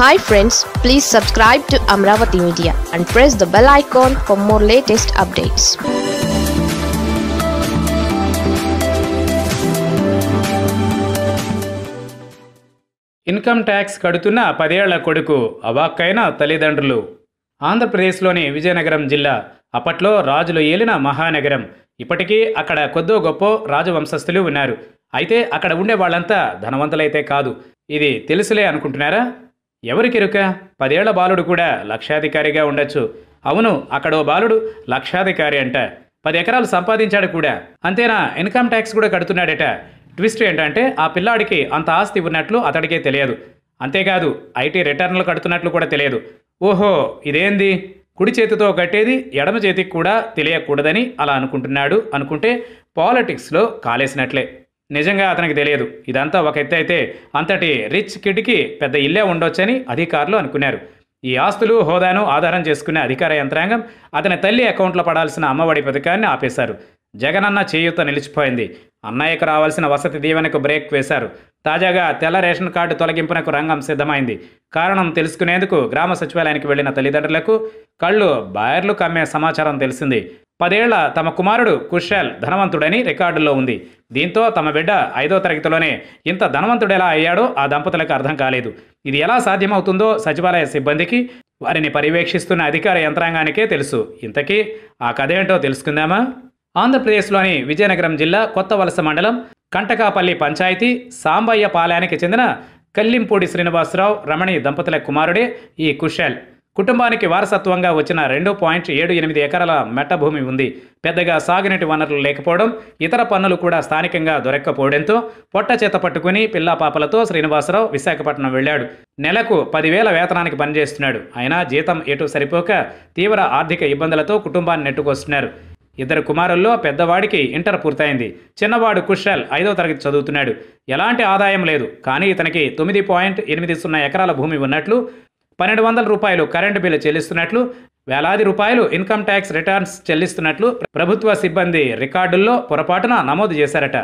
hi friends please subscribe to Amaravati media and press the bell icon for more latest updates income tax కడుతున్న పదేళ్ల కొడుకు అవాక్కైన తల్లిదండ్రులు ఆంధ్రప్రదేశ్లోని విజయనగరం జిల్లా అప్పట్లో రాజులు ఏలిన మహానగరం ఇప్పటికీ అక్కడ కొద్దో గొప్ప రాజవంశస్థులు ఉన్నారు అయితే అక్కడ ఉండే వాళ్ళంతా ధనవంతులైతే కాదు ఇది తెలుసులే అనుకుంటున్నారా ఎవరికిరుక పదేళ్ల బాలుడు కూడా లక్షాధికారిగా ఉండొచ్చు అవును అక్కడో బాలుడు లక్షాధికారి అంట పది ఎకరాలు సంపాదించాడు కూడా అంతేనా ఇన్కమ్ ట్యాక్స్ కూడా కడుతున్నాడట ట్విస్ట్ ఏంటంటే ఆ పిల్లాడికి అంత ఆస్తి ఉన్నట్లు అతడికే తెలియదు అంతేకాదు ఐటీ రిటర్న్లు కడుతున్నట్లు కూడా తెలియదు ఓహో ఇదేంది కుడి చేతితో కట్టేది ఎడమ చేతికి కూడా తెలియకూడదని అలా అనుకుంటున్నాడు అనుకుంటే పాలిటిక్స్లో కాలేసినట్లే నిజంగా అతనికి తెలియదు ఇదంతా ఒక ఎత్తు అయితే అంతటి రిచ్ కిడ్కి పెద్ద ఇల్లే ఉండొచ్చని అధికారులు అనుకున్నారు ఈ ఆస్తులు హోదాను ఆధారం చేసుకునే అధికార యంత్రాంగం అతని తల్లి అకౌంట్లో పడాల్సిన అమ్మఒడి పథకాన్ని ఆపేశారు జగనన్న చేయూత నిలిచిపోయింది అన్నయ్యకు రావాల్సిన వసతి దీవెనకు బ్రేక్ వేశారు తాజాగా తెల్ల రేషన్ కార్డు తొలగింపునకు రంగం సిద్ధమైంది కారణం తెలుసుకునేందుకు గ్రామ సచివాలయానికి వెళ్లిన తల్లిదండ్రులకు కళ్ళు బాయర్లు కమ్మే సమాచారం తెలిసింది పదేళ్ల తమ కుమారుడు కుషాల్ ధనవంతుడని రికార్డుల్లో ఉంది దీంతో తమ బిడ్డ ఐదో తరగతిలోనే ఇంత ధనవంతుడెలా అయ్యాడో ఆ దంపతులకు అర్థం కాలేదు ఇది ఎలా సాధ్యమవుతుందో సచివాలయ సిబ్బందికి వారిని పర్యవేక్షిస్తున్న అధికార యంత్రాంగానికే తెలుసు ఇంతకీ ఆ కథ ఏంటో తెలుసుకుందామా ఆంధ్రప్రదేశ్లోని విజయనగరం జిల్లా కొత్త వలస మండలం కంటకాపల్లి పంచాయతీ సాంబయ్య పాలయానికి చెందిన కల్లింపూడి శ్రీనివాసరావు రమణి దంపతుల కుమారుడే ఈ కుషాల్ కుటుంబానికి వారసత్వంగా వచ్చిన రెండు పాయింట్ ఏడు ఎనిమిది ఎకరాల మెట్టభూమి ఉంది పెద్దగా సాగునీటి వనరులు లేకపోవడం ఇతర పన్నులు కూడా స్థానికంగా దొరక్కపోవడంతో పొట్ట చేత పట్టుకుని పిల్లాపాపలతో శ్రీనివాసరావు విశాఖపట్నం వెళ్ళాడు నెలకు పదివేల వేతనానికి పనిచేస్తున్నాడు అయినా జీతం ఎటు సరిపోక తీవ్ర ఆర్థిక ఇబ్బందులతో కుటుంబాన్ని నెట్టుకొస్తున్నారు ఇద్దరు కుమారుల్లో పెద్దవాడికి ఇంటర్ పూర్తయింది చిన్నవాడు కుషల్ ఐదో తరగతి చదువుతున్నాడు ఎలాంటి ఆదాయం లేదు కానీ ఇతనికి తొమ్మిది పాయింట్ ఎనిమిది సున్నా ఎకరాల భూమి ఉన్నట్లు పన్నెండు వందల రూపాయలు కరెంటు బిల్లు చెల్లిస్తున్నట్లు వేలాది రూపాయలు ఇన్కమ్ ట్యాక్స్ రిటర్న్స్ చెల్లిస్తున్నట్లు ప్రభుత్వ సిబ్బంది రికార్డుల్లో పొరపాటున నమోదు చేశారట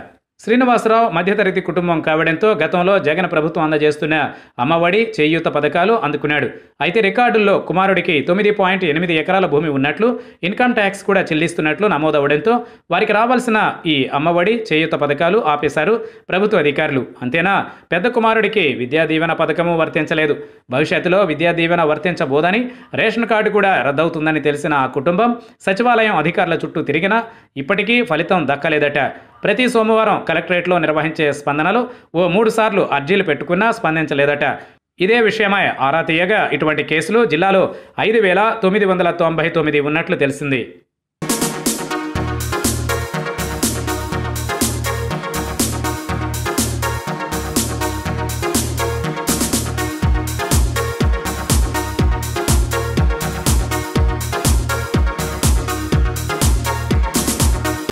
శ్రీనివాసరావు మధ్యతరగతి కుటుంబం కావడంతో గతంలో జగన్ ప్రభుత్వం అందజేస్తున్న అమ్మఒడి చేయూత పథకాలు అందుకున్నాడు అయితే రికార్డుల్లో కుమారుడికి తొమ్మిది పాయింట్ ఎనిమిది ఎకరాల భూమి ఉన్నట్లు ఇన్కమ్ ట్యాక్స్ కూడా చెల్లిస్తున్నట్లు నమోదవడంతో వారికి రావాల్సిన ఈ అమ్మఒడి చేయూత పథకాలు ఆపేశారు ప్రభుత్వ అధికారులు అంతేనా పెద్ద కుమారుడికి విద్యా దీవెన పథకము వర్తించలేదు భవిష్యత్తులో విద్యా దీవెన వర్తించబోదని రేషన్ కార్డు కూడా రద్దవుతుందని తెలిసిన ఆ కుటుంబం సచివాలయం అధికారుల చుట్టూ తిరిగినా ఇప్పటికీ ఫలితం దక్కలేదట ప్రతి సోమవారం కలెక్టరేట్లో నిర్వహించే స్పందనలు ఓ మూడు సార్లు అర్జీలు పెట్టుకున్నా స్పందించలేదట ఇదే విషయమై ఆరా తీయగా ఇటువంటి కేసులు జిల్లాలో ఐదు వేల తొమ్మిది వందల తొంభై తొమ్మిది ఉన్నట్లు తెలిసింది